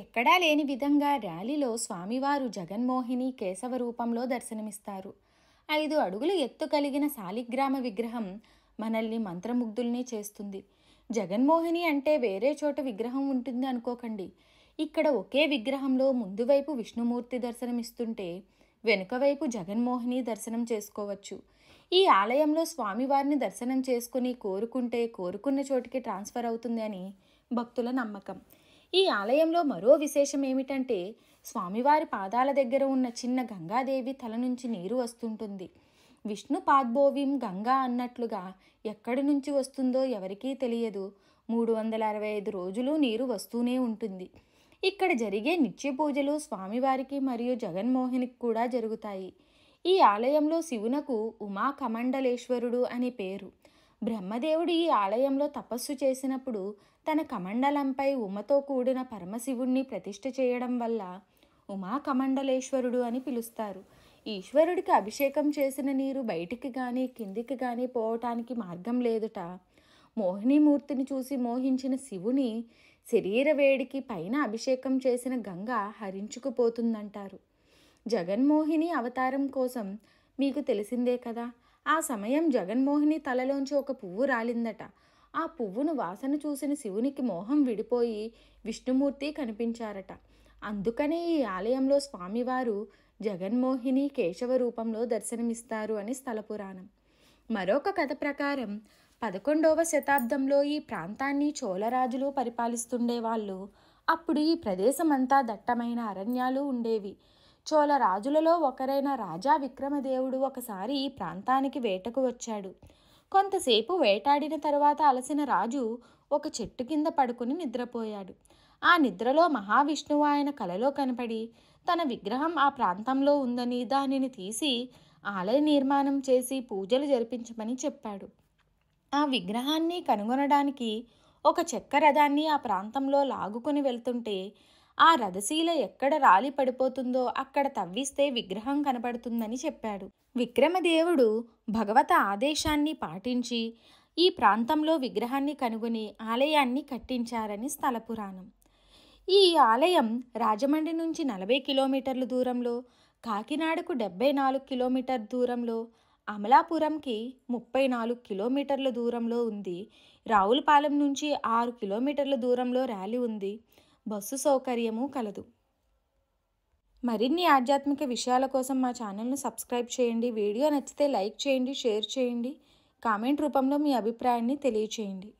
ఎక్కడా లేని విధంగా ర్యాలీలో స్వామివారు జగన్మోహిని కేశవ రూపంలో దర్శనమిస్తారు ఐదు అడుగులు ఎత్తు కలిగిన శాలిగ్రామ విగ్రహం మనల్ని మంత్రముగ్ధుల్ని చేస్తుంది జగన్మోహిని అంటే వేరే చోట విగ్రహం ఉంటుంది అనుకోకండి ఇక్కడ ఒకే విగ్రహంలో ముందువైపు విష్ణుమూర్తి దర్శనమిస్తుంటే వెనుకవైపు జగన్మోహిని దర్శనం చేసుకోవచ్చు ఈ ఆలయంలో స్వామివారిని దర్శనం చేసుకుని కోరుకుంటే కోరుకున్న చోటికి ట్రాన్స్ఫర్ అవుతుంది అని భక్తుల నమ్మకం ఈ ఆలయంలో మరో విశేషం ఏమిటంటే స్వామివారి పాదాల దగ్గర ఉన్న చిన్న గంగాదేవి తల నుంచి నీరు వస్తుంటుంది విష్ణు పాద్భోవిం గంగా అన్నట్లుగా ఎక్కడి నుంచి వస్తుందో ఎవరికీ తెలియదు మూడు వందల అరవై ఐదు రోజులు నీరు వస్తూనే ఉంటుంది ఇక్కడ జరిగే నిత్య పూజలు స్వామివారికి మరియు జగన్మోహనికి కూడా జరుగుతాయి ఈ ఆలయంలో శివునకు ఉమా కమండలేశ్వరుడు అనే పేరు బ్రహ్మదేవుడు ఈ ఆలయంలో తపస్సు చేసినప్పుడు తన కమండలంపై ఉమతో కూడిన పరమశివుణ్ణి ప్రతిష్ఠ చేయడం వల్ల ఉమా కమండలేశ్వరుడు అని పిలుస్తారు ఈశ్వరుడికి అభిషేకం చేసిన నీరు బయటికి కానీ కిందికి కానీ పోవటానికి మార్గం లేదుట మోహినీమూర్తిని చూసి మోహించిన శివుని శరీర వేడికి పైన అభిషేకం చేసిన గంగ హరించుకుపోతుందంటారు జగన్మోహిని అవతారం కోసం మీకు తెలిసిందే కదా ఆ సమయం జగన్మోహిని తలలోంచి ఒక పువ్వు రాలిందట ఆ పువ్వును వాసన చూసిన శివునికి మోహం విడిపోయి విష్ణుమూర్తి కనిపించారట అందుకనే ఈ ఆలయంలో స్వామివారు జగన్మోహిని కేశవ రూపంలో దర్శనమిస్తారు అని స్థల పురాణం మరొక కథ ప్రకారం పదకొండవ శతాబ్దంలో ఈ ప్రాంతాన్ని చోళరాజులు పరిపాలిస్తుండేవాళ్ళు అప్పుడు ఈ ప్రదేశమంతా దట్టమైన అరణ్యాలు ఉండేవి చోళ రాజులలో ఒకరైన రాజా విక్రమదేవుడు ఒకసారి ఈ ప్రాంతానికి వేటకు వచ్చాడు కొంతసేపు వేటాడిన తరువాత అలసిన రాజు ఒక చెట్టు కింద పడుకుని నిద్రపోయాడు ఆ నిద్రలో మహావిష్ణువు ఆయన కలలో కనపడి తన విగ్రహం ఆ ప్రాంతంలో ఉందని దానిని తీసి ఆలయ నిర్మాణం చేసి పూజలు జరిపించమని చెప్పాడు ఆ విగ్రహాన్ని కనుగొనడానికి ఒక చెక్క రథాన్ని ఆ ప్రాంతంలో లాగుకొని వెళ్తుంటే ఆ రథశీల ఎక్కడ రాలి పడిపోతుందో అక్కడ తవ్విస్తే విగ్రహం కనపడుతుందని చెప్పాడు విక్రమదేవుడు భగవత ఆదేశాన్ని పాటించి ఈ ప్రాంతంలో విగ్రహాన్ని కనుగొని ఆలయాన్ని కట్టించారని స్థల పురాణం ఈ ఆలయం రాజమండ్రి నుంచి నలభై కిలోమీటర్ల దూరంలో కాకినాడకు డెబ్బై నాలుగు కిలోమీటర్ దూరంలో అమలాపురంకి ముప్పై నాలుగు కిలోమీటర్ల దూరంలో ఉంది రావులపాలెం నుంచి ఆరు కిలోమీటర్ల దూరంలో ర్యాలీ ఉంది బస్సు సౌకర్యము కలదు మరిన్ని ఆధ్యాత్మిక విషయాల కోసం మా ఛానల్ను సబ్స్క్రైబ్ చేయండి వీడియో నచ్చితే లైక్ చేయండి షేర్ చేయండి కామెంట్ రూపంలో మీ అభిప్రాయాన్ని తెలియచేయండి